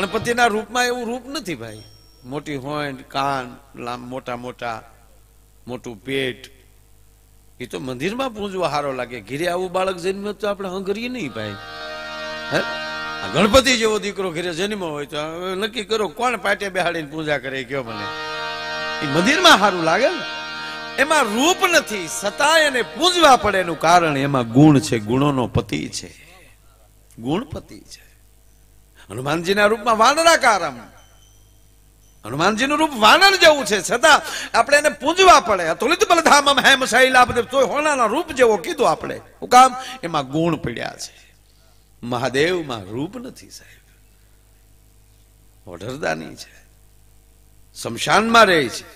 ગણપતિના રૂપમાં એવું રૂપ નથી ભાઈ મોટી હોય કાન લાંબ મોટા મોટા મોટું પેટ એ તો મંદિરમાં પૂજવા સારો લાગે ઘીરે આવું બાળક જન્મ્યો તો આપણે હંગરીએ નહીં ભાઈ હે ગણપતિ જેવો દીકરો ઘીરે જન્મ્યો હોય તો નક્કી કરો કોણ પાટે બેહાડીને પૂજા કરે કયો મને એ મંદિરમાં સારું લાગે ને એમાં રૂપ નથી સતાય એને પૂજવા પડે એનું કારણ એમાં ગુણ છે ગુણોનો પતિ છે ગુણપતિ છે હનુમાનજીના રૂપમાં વાનરાકારમ હનુમાનજીનું રૂપ વાનર જેવું છે છતાં આપણે એને પૂજવા પડે અતુલિત બલધામમ હેમ શૈલાભદેવ તો હોનાના રૂપ જેવો કીધું આપણે હું કામ એમાં ગુણ પીડ્યા છે મહાદેવમાં રૂપ નથી સાહેબ ઓઢરદાની છે શમશાનમાં રહે છે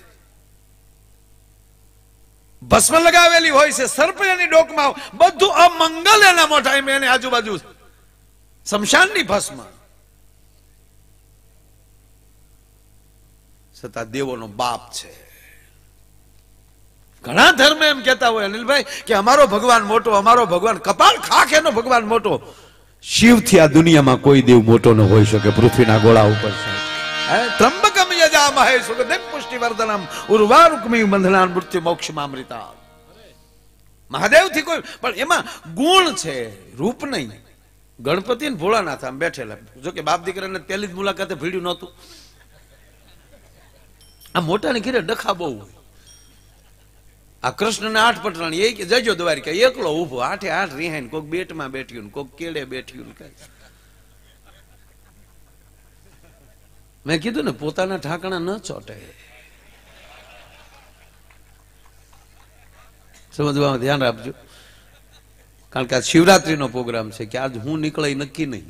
ભસ્મ લગાવેલી હોય છે સર્પ એની ડોકમાં બધું અમંગલ એના મોઢા એની આજુબાજુ શમશાનની ભસ્મ છતાં દેવોનો બાપ છે ઘણા ધર્મ એમ કહેતા હોય અનિલભાઈ કે અમારો ભગવાન મોટો અમારો ભગવાન કપાળ ખાખ એનો ભગવાન મોટો શિવથી આ દુનિયામાં કોઈ દેવ મોટો ન હોઈ શકે પૃથ્વીના ગોળા ઉપર ત્રંબકમ યજામહે સુગંધિમ પુષ્ટિવર્ધનમ ઉર્વારુકમી બંધનાન મૃત્યુ મોક્ષમામૃતા મહાદેવથી કોઈ પણ એમાં ગુણ છે રૂપ નહીં ગણપતિ ને ભોળાનાથ આમ બેઠેલા જો કે બાપ દીકરાને પહેલી જ મુલાકાતે ભીડ્યું નહોતું આ મોટાને ઘેરે ડખા બહુ હોય આ કૃષ્ણને આઠ પટરાણી એ જજો દ્વારિકા એકલો ઉભો આઠે આઠ રિહાઈને કોક બેટમાં બેઠ્યું કોક કેળે બેઠ્યું કઈ મેં કીધું ને પોતાના ઠાકણા ન ચોટે સમજવામાં ધ્યાન આપજો કારણ કે આ શિવરાત્રીનો પ્રોગ્રામ છે કે આજ હું નીકળે નક્કી નહીં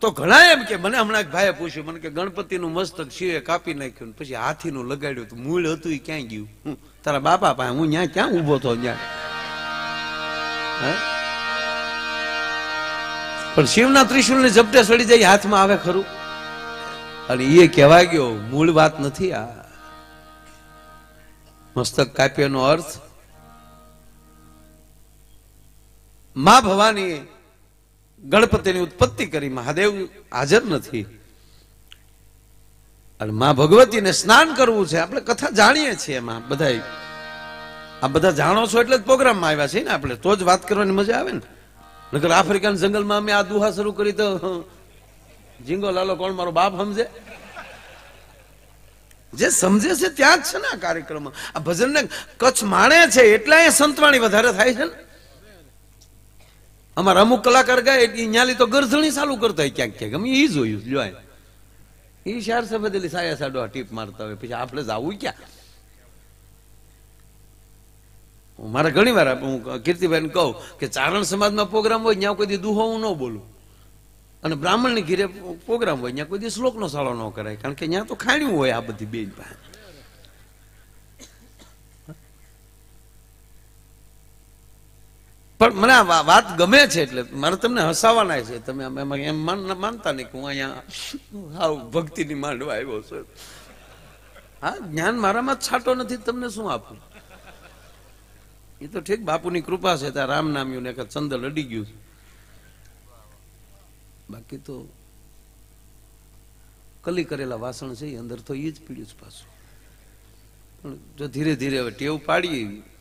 આમ તો ઘણા એમ કે મને હમણાં ભાઈએ પૂછ્યું મને કે ગણપતિનું મસ્તક શિવે કાપી નાખ્યું પછી હાથીનું લગાડ્યું હતું મૂળ હતું એ ક્યાં ગયું તારા બાપા પાસે હું ત્યાં ક્યાં ઊભો હતો ત્યાં પણ શિવના ત્રિશુલને જપટે સડી જાય હાથમાં આવે ખરું અને એ કહેવા ગયો મૂળ વાત નથી આ મસ્તક કાપ્યાનો અર્થ મા ભવાની ગણપતિની ઉત્પત્તિ કરી મહાદેવ હાજર નથી અને મા ભગવતીને સ્નાન કરવું છે આપણે કથા જાણીએ છીએ એમાં બધા આ બધા જાણો છો એટલે જ પ્રોગ્રામમાં આવ્યા છે ને આપણે તો જ વાત કરવાની મજા આવે ને નકર આફ્રિકન જંગલમાં અમે આ દુહા શરૂ કરી તો જીંગો લાલો કોણ મારો બાપ સમજે જે સમજે છે ત્યાં જ છે ને આ કાર્યક્રમમાં આ ભજનને કચ્છ માણે છે એટલે સંતવાણી વધારે થાય છે ને અમારા અમુક કલાકાર ગાય ન્યાલી તો ગરઝણી ચાલુ કરતા હોય ક્યાંક ક્યાંક અમે એ જોયું જો એ શાર સફેદેલી સાયા સાડો ટીપ મારતા હોય પછી આપણે જ ક્યાં મારે ઘણી વાર હું કીર્તિભાઈને કહું કે ચારણ સમાજમાં પ્રોગ્રામ હોય ત્યાં કોઈ દુહો હું ન બોલું અને બ્રાહ્મણની ઘીરે પ્રોગ્રામ હોય ત્યાં કોઈ દી શ્લોકનો સાળો ન કરાય કારણ કે ત્યાં તો ખાણ્યું હોય આ બધી બેન ભાઈ પણ મને આ વાત ગમે છે એટલે મારે તમને હસાવવાના છે તમે એમ માનતા નહીં કે હું અહીંયા હાવ ભક્તિની માંડવા આવ્યો છું હા જ્ઞાન મારામાં છાંટો નથી તમને શું આપું એ તો ઠીક બાપુની કૃપા છે ત્યાં રામ નામ્યું ને ચંદલ અડી ગયું છે બાકી તો કલી કરેલા વાસણ છે અંદર તો એ જ પીડ્યું છે પાછું પણ જો ધીરે ધીરે હવે ટેવ પાડી પાડીએ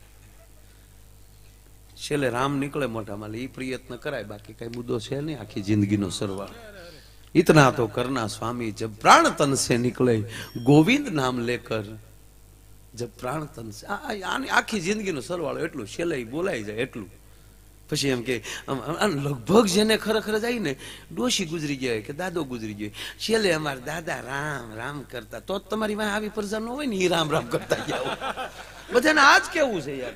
છેલ્લે રામ નીકળે મોઢામાં એ પ્રયત્ન કરાય બાકી કઈ મુદ્દો છે નહીં આખી જિંદગીનો સરવાળો ઇતના તો કરના સ્વામી જબ પ્રાણ તન સે નીકળે ગોવિંદ નામ લેકર જબ પ્રાણ તન સે આની આખી જિંદગીનો સરવાળો એટલું છેલ્લે બોલાઈ જાય એટલું પછી એમ કે લગભગ જેને ખરેખર જાય ને ડોશી ગુજરી ગયા કે દાદો ગુજરી ગયો છેલ્લે અમારે દાદા રામ રામ કરતા તો જ તમારી વાંહે આવી પ્રજા ન હોય ને એ રામ રામ કરતા ગયા બધાને આજ કેવું છે યાર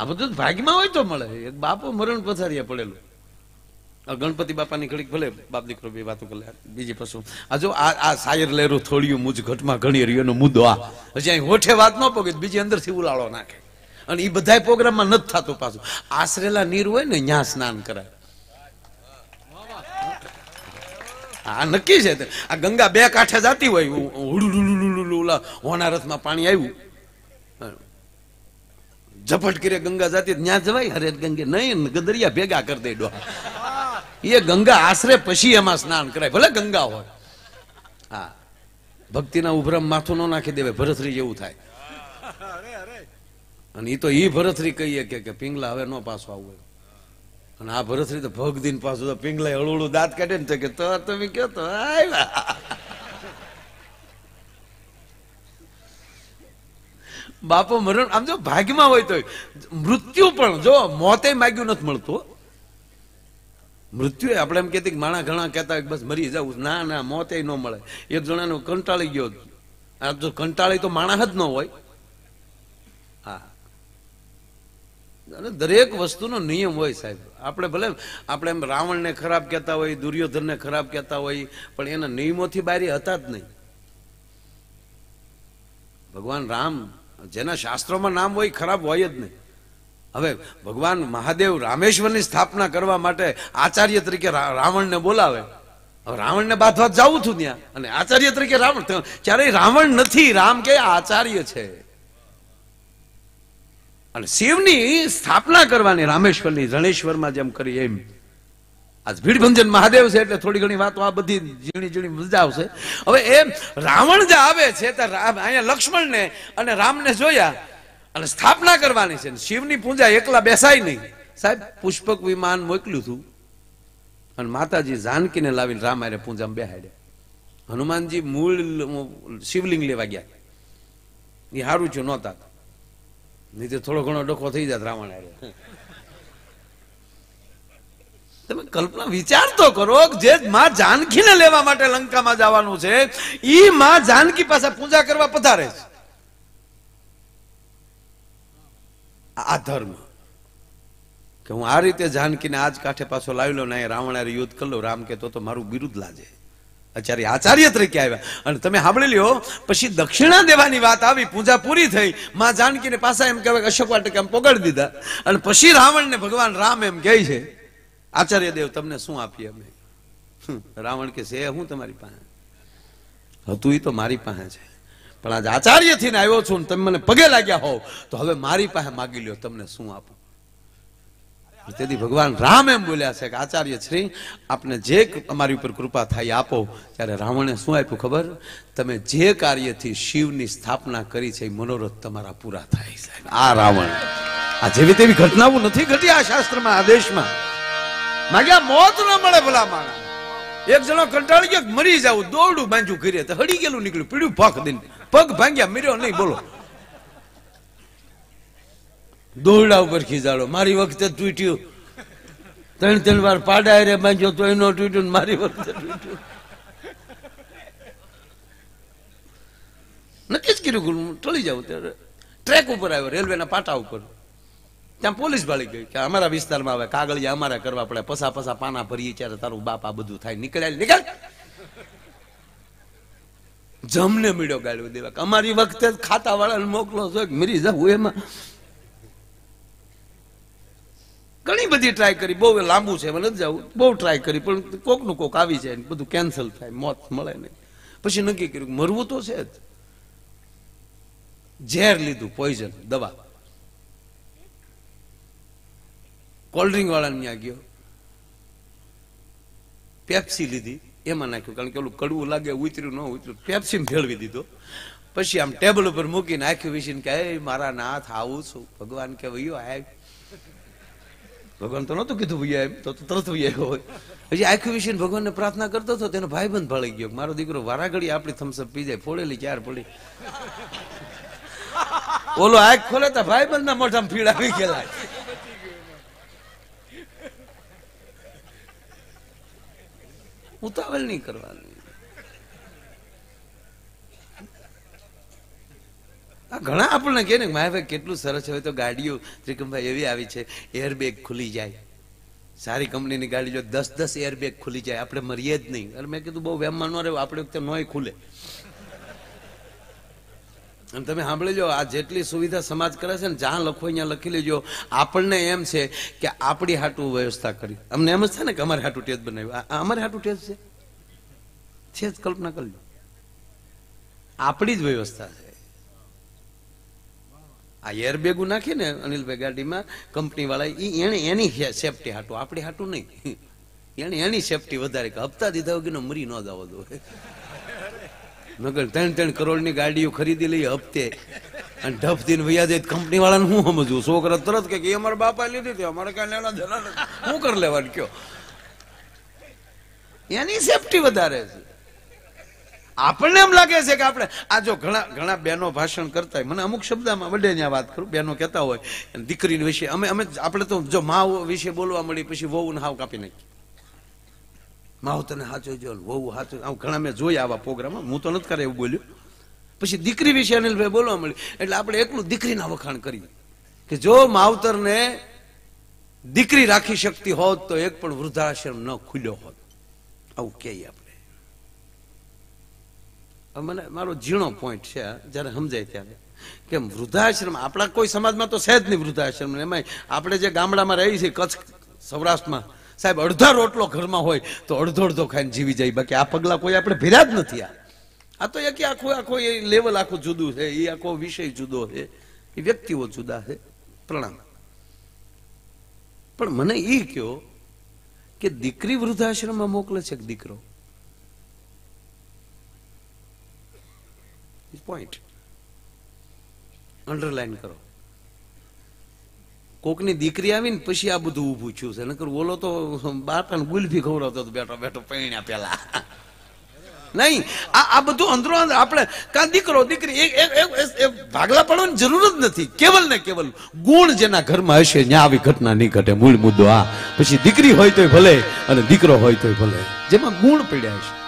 આ બધું ભાગ્યમાં હોય તો મળે એક બાપો મરણ પથારીએ પડેલું ગણપતિ બાપાની ઘડીક ભલે બાપ કૃપી વાતો કરે બીજી પશુ આ જો આ આ સાયર લેરું થોડિયું મુજ ઘટમાં ઘણી રહ્યો મુદ્દો આ હજી અહીં હોઠે વાત ન પોગે બીજી અંદરથી ઉલાળો નાખે અને એ બધા પ્રોગ્રામમાં નથી થતું પાછું આશરેલા નીર હોય ને ત્યાં સ્નાન કરાય આ નક્કી છે આ ગંગા બે કાંઠે જાતી હોય ઓલા હોના રથમાં પાણી આવ્યું ઝપટ કરે ગંગા જાતી ત્યાં જવાય હરે ગંગે નહીં ગદરિયા ભેગા કરી દે ડોહા એ ગંગા આશરે પછી એમાં સ્નાન કરાય ભલે ગંગા હોય હા ભક્તિના ઉભરામ માથું ન નાખી દેવે ભરતરી જેવું થાય અને એ તો એ ભરતરી કહીએ કે કે પિંગલા હવે ન પાછો આવું અને આ ભરતરી તો ભગદીન પાછું તો પિંગલા હળુ દાંત કાઢે ને તો કે તો તમે કયો તો આવ્યા બાપો મરણ આમ જો ભાગ્યમાં હોય તો મૃત્યુ પણ જો મોતે માગ્યું નથી મળતું મૃત્યુ આપણે એમ કહેતી માણા ઘણા કહેતા હોય બસ મરી જાવ ના ના મોતે ન મળે એક જણાનો કંટાળી ગયો આ જો કંટાળી તો માણા જ ન હોય હા અને દરેક વસ્તુનો નિયમ હોય સાહેબ આપણે ભલે આપણે એમ રાવણને ખરાબ કહેતા હોય દુર્યોધનને ખરાબ કહેતા હોય પણ એના નિયમોથી બારી હતા જ નહીં ભગવાન રામ જેના શાસ્ત્રોમાં નામ હોય ખરાબ હોય જ નહીં હવે ભગવાન મહાદેવ રામેશ્વરની સ્થાપના કરવા માટે આચાર્ય તરીકે રાવણને બોલાવે રાવણને બાંધવા જવું છું ત્યાં અને આચાર્ય તરીકે રાવણ ક્યારેય રાવણ નથી રામ કે આચાર્ય છે અને શિવની સ્થાપના કરવાની રામેશ્વરની રણેશ્વરમાં જેમ કરી એમ આ ભીડભંજન મહાદેવ છે એટલે થોડી ઘણી વાતો આ બધી ઝીણી ઝીણી મજા આવશે હવે એ રાવણ જે આવે છે તો અહીંયા લક્ષ્મણને અને ને જોયા અને સ્થાપના કરવાની છે શિવની પૂજા એકલા બેસાય નહીં સાહેબ પુષ્પક વિમાન મોકલ્યું હતું અને માતાજી જાનકીને લાવીને રામ આરે પૂજામાં બેહાડ્યા હનુમાનજી મૂળ શિવલિંગ લેવા ગયા એ સારું છે નહોતા નહીં તો થોડો ઘણો ડખો થઈ જાત રાવણ આરે તમે કલ્પના વિચાર તો કરો કે જે માં જાનકીને લેવા માટે લંકામાં જવાનું છે એ માં જાનકી પાસે પૂજા કરવા પધારે છે આ ધર્મ કે હું આ રીતે જાનકીને આજ કાંઠે પાછો લાવી લો ને રાવણ યુદ્ધ કરી લઉં રામ કહેતો તો મારું બિરુદ લાજે આચાર્ય આચાર્ય તરીકે આવ્યા અને તમે સાંભળી લ્યો પછી દક્ષિણા દેવાની વાત આવી પૂજા પૂરી થઈ માં જાનકીને પાછા એમ કહેવાય અશોક વાટકે આમ પોગાડી દીધા અને પછી રાવણને ભગવાન રામ એમ કહે છે આચાર્ય દેવ તમને શું આપીએ અમે રાવણ કે છે હું તમારી પાસે હતું એ તો મારી પાસે છે પણ આજે આચાર્ય થી આવ્યો છું ને તમે મને પગે લાગ્યા હોવ તો હવે મારી પાસે માગી લ્યો તમને શું આપું તેથી ભગવાન રામ એમ બોલ્યા છે કે આચાર્ય શ્રી આપને જે અમારી ઉપર કૃપા થાય આપો ત્યારે રાવણે શું આપ્યું ખબર તમે જે કાર્યથી શિવની સ્થાપના કરી છે એ મનોરથ તમારા પૂરા થાય છે આ રાવણ આ જેવી તેવી ઘટનાઓ નથી ઘટી આ શાસ્ત્રમાં આદેશમાં માગ્યા મોત ન મળે ભલા માણા એક જણો કંટાળી ગયો મરી જાવ દોરડું બાંધ્યું કરીએ તો હડી ગયેલું નીકળ્યું પીડ્યું પગ દઈને પગ ભાંગ્યા મર્યો નહીં બોલો દોરડા ઉપર ખીજાડો મારી વખતે તૂટ્યું ત્રણ ત્રણ વાર પાડા રે બાંધ્યો તો એનો તૂટ્યું મારી વખતે તૂટ્યું નક્કી જ કર્યું ટળી જાવ ત્યારે ટ્રેક ઉપર આવ્યો રેલવેના પાટા ઉપર ત્યાં પોલીસ ભાળી ગઈ કે અમારા વિસ્તારમાં આવે કાગળિયા અમારે કરવા પડે પસા પસા પાના ભરીએ ત્યારે તારું બાપા બધું થાય નીકળ્યા નીકળ જમને મીડો ગાળ્યો દેવા અમારી વખતે ખાતા વાળાને મોકલો છો મરી જાવ એમાં ઘણી બધી ટ્રાય કરી બહુ લાંબુ છે એમાં નથી જવું બહુ ટ્રાય કરી પણ કોક નું કોક આવી જાય બધું કેન્સલ થાય મોત મળે નહીં પછી નક્કી કર્યું મરવું તો છે જ ઝેર લીધું પોઈઝન દવા કોલ્ડ્રિંક વાળાને ત્યાં ગયો પેપ્સી લીધી એમાં નાખ્યું કારણ કે ઓલું કડવું લાગે ઉતર્યું ન ઉતર્યું પેપ્સી ભેળવી દીધો પછી આમ ટેબલ ઉપર મૂકીને આખી વિશીને કહે મારા નાથ આવું છું ભગવાન કે ભાઈઓ આય ભગવાન તો નતું કીધું ભૈયા એમ તો તરત ભાઈ હોય પછી આખી વિશે ભગવાનને પ્રાર્થના કરતો હતો તેનો ભાઈબંધ ભળી ગયો મારો દીકરો વારાઘડી આપણી થમ્સઅપ પી જાય ફોડેલી ચાર પડી ઓલો આંખ ખોલે તો ભાઈબંધના મોઢામાં ફીડ આવી ગયેલા ઉતાવળ નહીં કરવાની ઘણા આપણને કે ને ભાઈ કેટલું સરસ હોય તો ગાડીઓ ત્રિકમભાઈ એવી આવી છે એરબેગ ખુલી જાય સારી કંપનીની ગાડી જો દસ દસ એરબેગ ખુલી જાય આપણે મરીએ જ નહીં અને મેં કીધું બહુ વહેમમાં ન રહેવું આપણે વખતે નોય ખુલે અને તમે સાંભળી લો આ જેટલી સુવિધા સમાજ કરે છે ને જ્યાં લખો અહીંયા લખી લેજો આપણને એમ છે કે આપણી હાટું વ્યવસ્થા કરી અમને એમ જ છે ને કે અમારે હાટું ટેજ બનાવ્યું અમારે હાટું ટેજ છે છે જ કલ્પના કરજો આપણી જ વ્યવસ્થા છે આ એરબેગું નાખી ને અનિલભાઈ ગાડીમાં કંપનીવાળા એ એણે એની સેફટી હાટું આપણી હાટું નહીં એણે એની સેફટી વધારે હપ્તા દીધા વગરનો મરી ન દાવો દો નગર ત્રણ ત્રણ કરોડની ગાડીઓ ખરીદી લઈ હપ્તે અને ઢફ દિન ભૈયા જાય કંપની વાળાને હું સમજવું છોકરા તરત કે અમારા બાપા લીધી હતી અમારે કઈ લેણા દેણા શું કરી લેવાનું કયો એની સેફટી વધારે છે આપણને એમ લાગે છે કે આપણે આ જો ઘણા ઘણા બહેનો ભાષણ કરતા હોય મને અમુક શબ્દમાં વડે ત્યાં વાત કરું બહેનો કહેતા હોય દીકરીની વિશે અમે અમે આપણે તો જો માવ વિશે બોલવા મળી પછી વહુને હાવ કાપી નાખી માવતરને સાચો જો વહુ સાચો આવું ઘણા મેં જોયા આવા પ્રોગ્રામમાં હું તો નથી કરે એવું બોલ્યું પછી દીકરી વિશે અનિલભાઈ બોલવા મળ્યું એટલે આપણે એકલું દીકરીના વખાણ કરીએ કે જો માવતરને દીકરી રાખી શકતી હોત તો એક પણ વૃદ્ધાશ્રમ ન ખુલ્યો હોત આવું કહીએ આપણે મને મારો ઝીણો પોઈન્ટ છે જ્યારે સમજાય ત્યારે કે વૃદ્ધાશ્રમ આપણા કોઈ સમાજમાં તો છે જ નહીં વૃદ્ધાશ્રમ એમાં આપણે જે ગામડામાં રહીએ છીએ કચ્છ સૌરાષ્ટ્રમાં સાહેબ અડધા રોટલો ઘરમાં હોય તો અડધો અડધો ખાઈને જીવી જાય બાકી આ પગલાં કોઈ આપણે ભેર્યા જ નથી આ આ તો એક આખો આખો એ લેવલ આખું જુદું છે એ આખો વિષય જુદો છે એ વ્યક્તિઓ જુદા છે પ્રણામ પણ મને એ કહો કે દીકરી વૃદ્ધાશ્રમમાં મોકલે છે દીકરો પોઈન્ટ અંડરલાઈન કરો કોકની દીકરી આવીને પછી આ બધું ઊભું થયું છે નકર ઓલો તો બાપાને ગુલફી ખવડાવતો હતો બેઠો બેઠો પૈણ્યા પેલા નહીં આ આ બધું અંદરો આપણે કા દીકરો દીકરી ભાગલા પડવાની જરૂર જ નથી કેવલ ને કેવલ ગુણ જેના ઘરમાં હશે ત્યાં આવી ઘટના નહીં ઘટે મૂળ મુદ્દો આ પછી દીકરી હોય તોય ભલે અને દીકરો હોય તોય ભલે જેમાં ગુણ પડ્યા હશે